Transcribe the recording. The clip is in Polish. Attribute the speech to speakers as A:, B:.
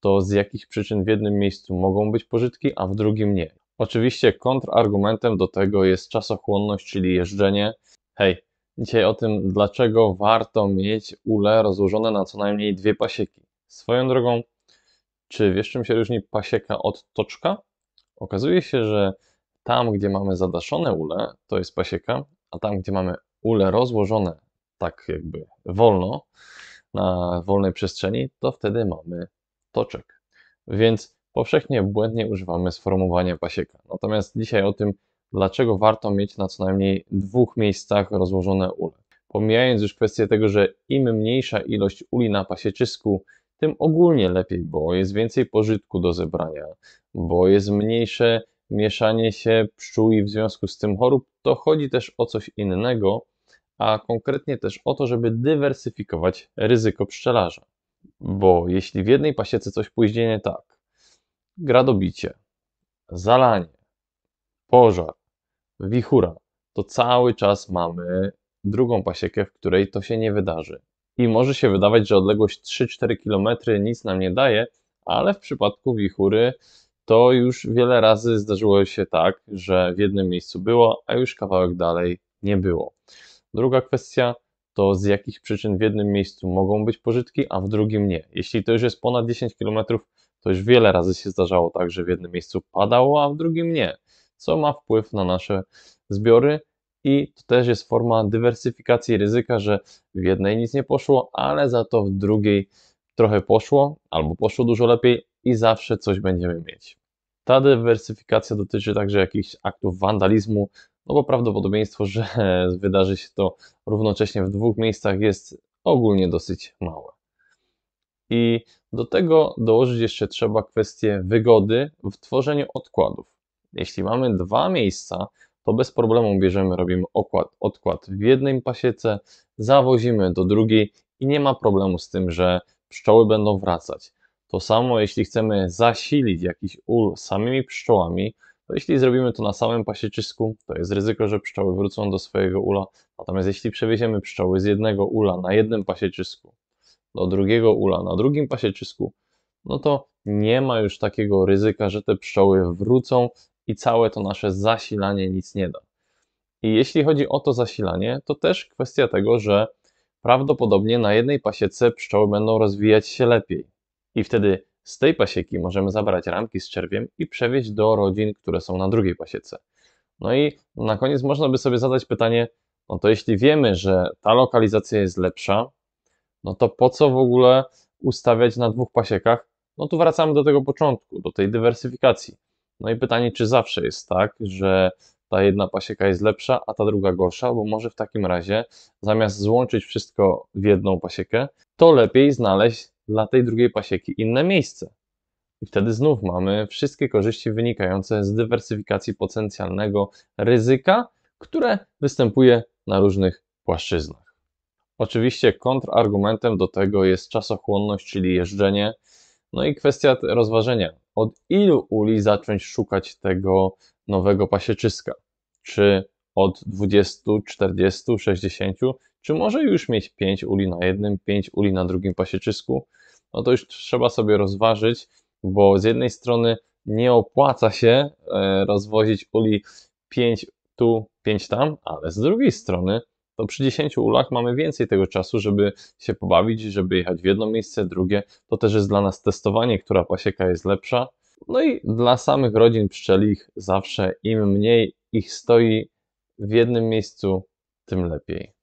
A: to z jakich przyczyn w jednym miejscu mogą być pożytki, a w drugim nie. Oczywiście kontrargumentem do tego jest czasochłonność, czyli jeżdżenie. Hej, dzisiaj o tym, dlaczego warto mieć ule rozłożone na co najmniej dwie pasieki. Swoją drogą, czy wiesz czym się różni pasieka od toczka? Okazuje się, że tam, gdzie mamy zadaszone ule, to jest pasieka, a tam, gdzie mamy ule rozłożone tak jakby wolno, na wolnej przestrzeni, to wtedy mamy toczek. Więc powszechnie błędnie używamy sformułowania pasieka. Natomiast dzisiaj o tym, dlaczego warto mieć na co najmniej dwóch miejscach rozłożone ule. Pomijając już kwestię tego, że im mniejsza ilość uli na pasieczysku, tym ogólnie lepiej, bo jest więcej pożytku do zebrania, bo jest mniejsze mieszanie się pszczół i w związku z tym chorób, to chodzi też o coś innego, a konkretnie też o to, żeby dywersyfikować ryzyko pszczelarza. Bo jeśli w jednej pasiece coś pójdzie nie tak, gradobicie, zalanie, pożar, wichura, to cały czas mamy drugą pasiekę, w której to się nie wydarzy. I może się wydawać, że odległość 3-4 km nic nam nie daje, ale w przypadku wichury to już wiele razy zdarzyło się tak, że w jednym miejscu było, a już kawałek dalej nie było. Druga kwestia, to z jakich przyczyn w jednym miejscu mogą być pożytki, a w drugim nie. Jeśli to już jest ponad 10 km, to już wiele razy się zdarzało tak, że w jednym miejscu padało, a w drugim nie, co ma wpływ na nasze zbiory. I to też jest forma dywersyfikacji ryzyka, że w jednej nic nie poszło, ale za to w drugiej trochę poszło, albo poszło dużo lepiej i zawsze coś będziemy mieć. Ta dywersyfikacja dotyczy także jakichś aktów wandalizmu no bo prawdopodobieństwo, że wydarzy się to równocześnie w dwóch miejscach jest ogólnie dosyć małe. I do tego dołożyć jeszcze trzeba kwestię wygody w tworzeniu odkładów. Jeśli mamy dwa miejsca, to bez problemu bierzemy, robimy okład, odkład w jednej pasiece, zawozimy do drugiej i nie ma problemu z tym, że pszczoły będą wracać. To samo jeśli chcemy zasilić jakiś ul samymi pszczołami, to jeśli zrobimy to na samym pasieczysku, to jest ryzyko, że pszczoły wrócą do swojego ula. Natomiast jeśli przewieziemy pszczoły z jednego ula na jednym pasieczysku do drugiego ula na drugim pasieczysku, no to nie ma już takiego ryzyka, że te pszczoły wrócą i całe to nasze zasilanie nic nie da. I jeśli chodzi o to zasilanie, to też kwestia tego, że prawdopodobnie na jednej pasiece pszczoły będą rozwijać się lepiej. I wtedy z tej pasieki możemy zabrać ramki z czerwiem i przewieźć do rodzin, które są na drugiej pasiece. No i na koniec można by sobie zadać pytanie, no to jeśli wiemy, że ta lokalizacja jest lepsza, no to po co w ogóle ustawiać na dwóch pasiekach? No tu wracamy do tego początku, do tej dywersyfikacji. No i pytanie, czy zawsze jest tak, że ta jedna pasieka jest lepsza, a ta druga gorsza, bo może w takim razie zamiast złączyć wszystko w jedną pasiekę, to lepiej znaleźć dla tej drugiej pasieki inne miejsce. I wtedy znów mamy wszystkie korzyści wynikające z dywersyfikacji potencjalnego ryzyka, które występuje na różnych płaszczyznach. Oczywiście kontrargumentem do tego jest czasochłonność, czyli jeżdżenie, no i kwestia rozważenia, od ilu uli zacząć szukać tego nowego pasieczyska? Czy od 20, 40, 60, czy może już mieć 5 uli na jednym, 5 uli na drugim pasieczysku? no to już trzeba sobie rozważyć, bo z jednej strony nie opłaca się e, rozwozić uli 5 tu, 5 tam, ale z drugiej strony to przy 10 ulach mamy więcej tego czasu, żeby się pobawić, żeby jechać w jedno miejsce, drugie. To też jest dla nas testowanie, która pasieka jest lepsza. No i dla samych rodzin pszczelich zawsze im mniej ich stoi w jednym miejscu, tym lepiej.